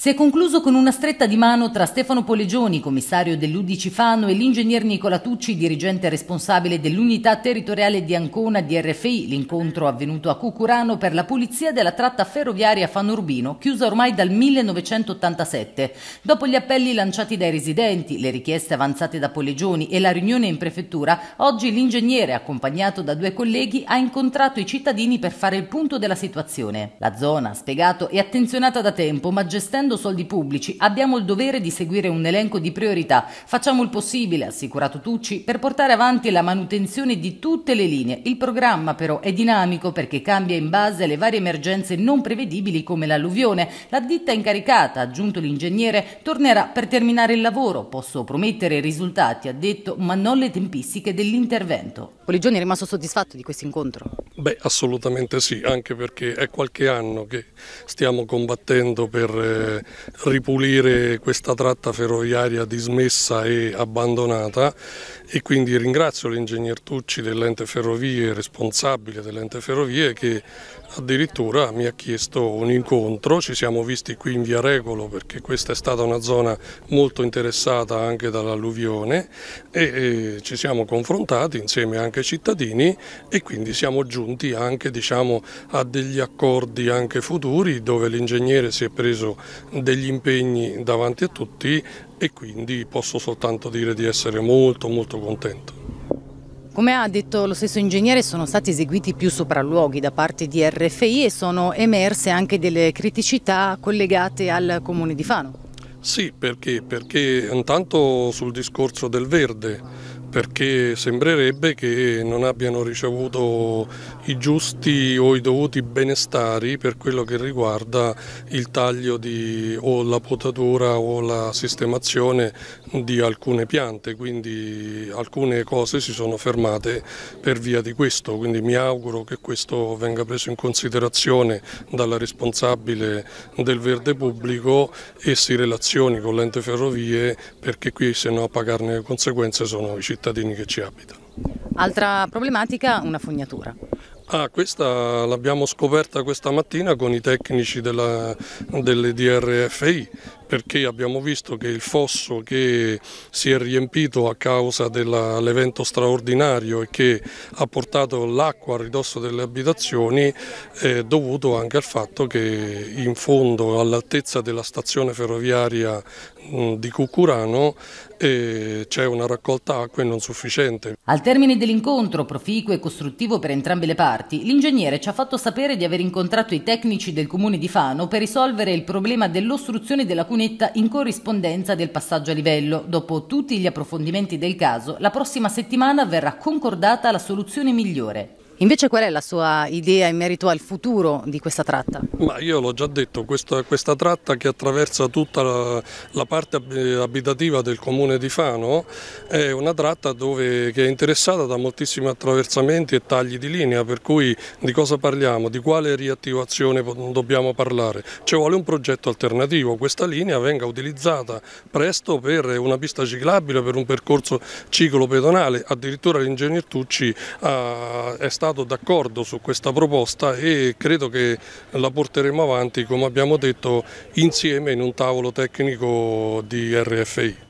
Si è concluso con una stretta di mano tra Stefano Polegioni, commissario dell'Udici Fano, e l'ingegner Nicola Tucci, dirigente responsabile dell'unità territoriale di Ancona di RFI. L'incontro avvenuto a Cucurano per la pulizia della tratta ferroviaria Fano-Urbino, chiusa ormai dal 1987. Dopo gli appelli lanciati dai residenti, le richieste avanzate da Polegioni e la riunione in prefettura, oggi l'ingegnere, accompagnato da due colleghi, ha incontrato i cittadini per fare il punto della situazione. La zona, spiegato, è attenzionata da tempo, ma gestendo spendendo soldi pubblici abbiamo il dovere di seguire un elenco di priorità. Facciamo il possibile, ha assicurato Tucci, per portare avanti la manutenzione di tutte le linee. Il programma però è dinamico perché cambia in base alle varie emergenze non prevedibili come l'alluvione. La ditta incaricata, ha aggiunto l'ingegnere, tornerà per terminare il lavoro. Posso promettere risultati, ha detto, ma non le tempistiche dell'intervento. Poligioni è rimasto soddisfatto di questo incontro? Beh, assolutamente sì, anche perché è qualche anno che stiamo combattendo per eh, ripulire questa tratta ferroviaria dismessa e abbandonata e quindi ringrazio l'ingegner Tucci dell'ente ferrovie, responsabile dell'ente ferrovie che addirittura mi ha chiesto un incontro, ci siamo visti qui in via Regolo perché questa è stata una zona molto interessata anche dall'alluvione e, ci siamo confrontati insieme anche ai cittadini e quindi siamo giunti anche diciamo, a degli accordi anche futuri dove l'ingegnere si è preso degli impegni davanti a tutti e quindi posso soltanto dire di essere molto molto contento. Come ha detto lo stesso ingegnere sono stati eseguiti più sopralluoghi da parte di RFI e sono emerse anche delle criticità collegate al comune di Fano. Sì, perché? Perché intanto sul discorso del verde perché sembrerebbe che non abbiano ricevuto i giusti o i dovuti benestari per quello che riguarda il taglio di, o la potatura o la sistemazione di alcune piante, quindi alcune cose si sono fermate per via di questo, quindi mi auguro che questo venga preso in considerazione dalla responsabile del verde pubblico e si relazioni con l'ente ferrovie perché qui se no a pagarne le conseguenze sono i cittadini cittadini che ci abitano. Altra problematica, una fognatura. Ah, questa l'abbiamo scoperta questa mattina con i tecnici della, delle DRFI perché abbiamo visto che il fosso che si è riempito a causa dell'evento straordinario e che ha portato l'acqua a ridosso delle abitazioni è dovuto anche al fatto che in fondo all'altezza della stazione ferroviaria di Cucurano eh, c'è una raccolta acque non sufficiente. Al termine dell'incontro, proficuo e costruttivo per entrambe le parti, l'ingegnere ci ha fatto sapere di aver incontrato i tecnici del comune di Fano per risolvere il problema dell'ostruzione della cunina unetta in corrispondenza del passaggio a livello. Dopo tutti gli approfondimenti del caso, la prossima settimana verrà concordata la soluzione migliore. Invece qual è la sua idea in merito al futuro di questa tratta? Ma io l'ho già detto, questa, questa tratta che attraversa tutta la, la, parte abitativa del comune di Fano è una tratta dove, che è interessata da moltissimi attraversamenti e tagli di linea, per cui di cosa parliamo, di quale riattivazione dobbiamo parlare? Ci vuole un progetto alternativo, questa linea venga utilizzata presto per una pista ciclabile, per un percorso ciclo pedonale, addirittura l'ingegner Tucci è stato stato d'accordo su questa proposta e credo che la porteremo avanti, come abbiamo detto, insieme in un tavolo tecnico di RFI.